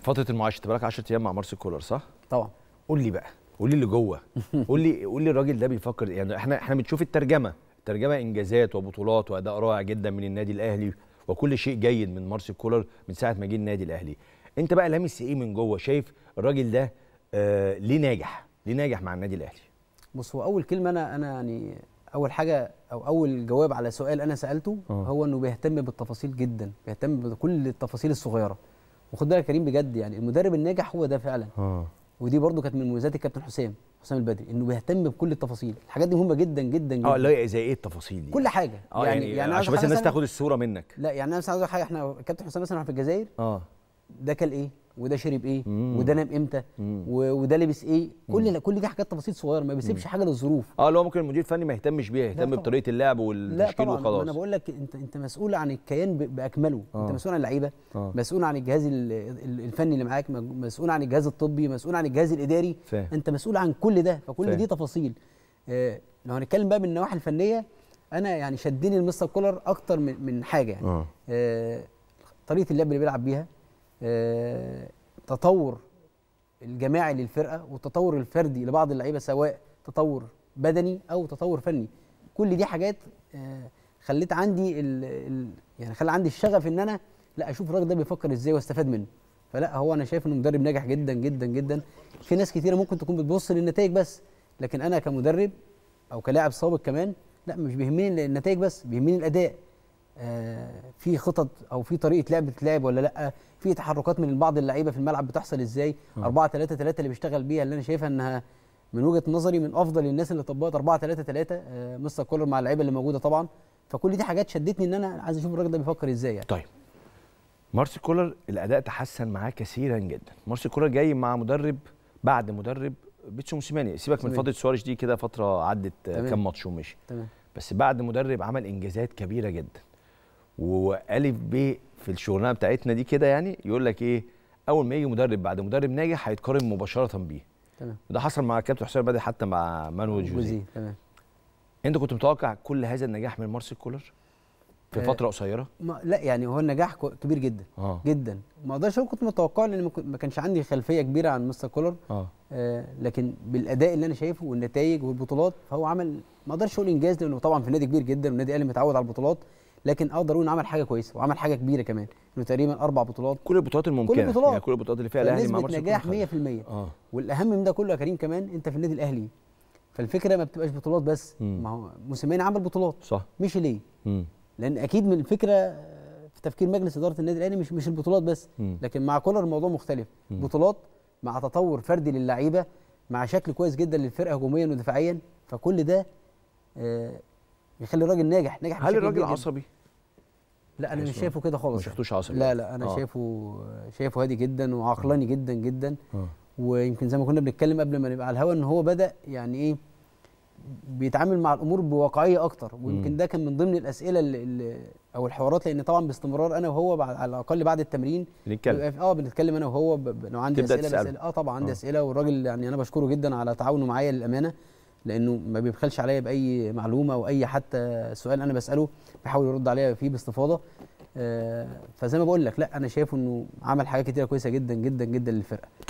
فتره المعاش انت بقالك 10 ايام مع مارسيل كولر صح؟ طبعا قول لي بقى قول لي اللي جوه قول لي قول لي الراجل ده بيفكر يعني احنا احنا بنشوف الترجمه الترجمه انجازات وبطولات واداء رائع جدا من النادي الاهلي وكل شيء جيد من مارسيل كولر من ساعه ما جه النادي الاهلي انت بقى لامس ايه من جوه شايف الراجل ده آه ليه ناجح ليه ناجح مع النادي الاهلي بص هو اول كلمه انا انا يعني اول حاجه او اول جواب على سؤال انا سالته أوه. هو انه بيهتم بالتفاصيل جدا بيهتم بكل التفاصيل الصغيره وخد بالك كريم بجد يعني المدرب الناجح هو ده فعلا آه. ودي برده كانت من مميزات الكابتن حسام حسام البدري انه بيهتم بكل التفاصيل الحاجات دي مهمه جدا جدا آه، جدا اه إيه، لا زي ايه التفاصيل دي كل حاجه آه يعني, يعني, يعني عشان بس الناس تاخد الصوره منك لا يعني انا بس عايز حاجه احنا كابتن حسام مثلا في الجزائر اه ده كان ايه وده شرب ايه مم. وده نام امتى وده لبس ايه كل كل دي حاجات تفاصيل صغيره ما بيسيبش حاجه للظروف اه اللي هو ممكن المدير الفني ما يهتمش بيها يهتم بطريقه اللعب والتشكيل وخلاص لا انا بقول لك انت انت مسؤول عن الكيان باكمله آه. انت مسؤول عن اللعيبه آه. مسؤول عن الجهاز الفني اللي معاك مسؤول عن الجهاز الطبي مسؤول عن الجهاز الاداري فهم. انت مسؤول عن كل ده فكل فهم. دي تفاصيل آه لو هنتكلم بقى من النواحي الفنيه انا يعني شدني المستر كولر اكتر من من حاجه يعني آه. آه طريقه اللعب اللي بيلعب بيها آه، تطور الجماعي للفرقه والتطور الفردي لبعض اللعيبه سواء تطور بدني او تطور فني كل دي حاجات آه، خليت عندي الـ الـ يعني خلى عندي الشغف ان انا لا اشوف الراجل ده بيفكر ازاي واستفاد منه فلا هو انا شايف انه مدرب ناجح جدا جدا جدا في ناس كتيره ممكن تكون بتبص للنتائج بس لكن انا كمدرب او كلاعب سابق كمان لا مش بيهمني النتائج بس بيهمني الاداء آه، في خطط او في طريقه لعب بتتلعب ولا لا في تحركات من بعض اللعيبه في الملعب بتحصل ازاي 4 3 3 اللي بيشتغل بيها اللي انا شايفها انها من وجهه نظري من افضل الناس اللي طبقت 4 3 3 مستر كولر مع اللعيبه اللي موجوده طبعا فكل دي حاجات شدتني ان انا عايز اشوف الراجل ده بيفكر ازاي يعني. طيب مارسي كولر الاداء تحسن معاه كثيرا جدا مارسي كولر جاي مع مدرب بعد مدرب بيتشو موسيماني سيبك من فتره سواريش دي كده فتره عدت آه، كام ماتش ومشي تمام بس بعد مدرب عمل انجازات كبيره جدا والف ب في الشغلانه بتاعتنا دي كده يعني يقول لك ايه اول ما يجي مدرب بعد مدرب ناجح هيتقارن مباشره بيه تمام وده حصل مع الكابتن حسام بدري حتى مع مانويل جوزي تمام انت كنت متوقع كل هذا النجاح من مارسيل كولر في آه فتره قصيره ما لا يعني هو النجاح كبير جدا آه. جدا ما اقدرش اقول كنت متوقعه لان ما كانش عندي خلفيه كبيره عن مستر كولر آه. آه لكن بالاداء اللي انا شايفه والنتائج والبطولات فهو عمل ما اقدرش اقول انجاز لانه طبعا في نادي كبير جدا والنادي الاهلي متعود على البطولات لكن اقدر اقول انه عمل حاجه كويسه وعمل حاجه كبيره كمان انه تقريبا اربع بطولات كل البطولات الممكنه كل البطولات يعني كل البطولات اللي فيها الاهلي مع نجاح 100% آه. والاهم من ده كله يا كريم كمان انت في النادي الاهلي فالفكره ما بتبقاش بطولات بس ما هو موسيماني عمل بطولات صح مشي ليه؟ مم. لان اكيد من الفكره في تفكير مجلس اداره النادي الاهلي مش مش البطولات بس مم. لكن مع كولر الموضوع مختلف مم. بطولات مع تطور فردي للعيبه مع شكل كويس جدا للفرقه هجوميا ودفاعيا فكل ده آه يخلي الراجل ناجح ناجح هل الراجل عصبي؟ لا انا مش شايفه كده خالص ما شفتوش يعني. عصبي لا لا انا آه. شايفه شايفه هادي جدا وعقلاني جدا جدا آه. ويمكن زي ما كنا بنتكلم قبل ما نبقى على الهوا ان هو بدا يعني ايه بيتعامل مع الامور بواقعيه اكتر ويمكن ده كان من ضمن الاسئله اللي او الحوارات لان طبعا باستمرار انا وهو بعد على الاقل بعد التمرين بنتكلم اه بنتكلم انا وهو لو عندي اسئله اه طبعا عندي آه. اسئله والراجل يعني انا بشكره جدا على تعاونه معايا للامانه لانه ما بيبخلش عليا باي معلومه او اي حتى سؤال انا بساله بيحاول يرد عليا فيه باستفاضه آه، فزي ما بقول لك لا انا شايفه انه عمل حاجات كتيره كويسه جدا جدا جدا للفرقه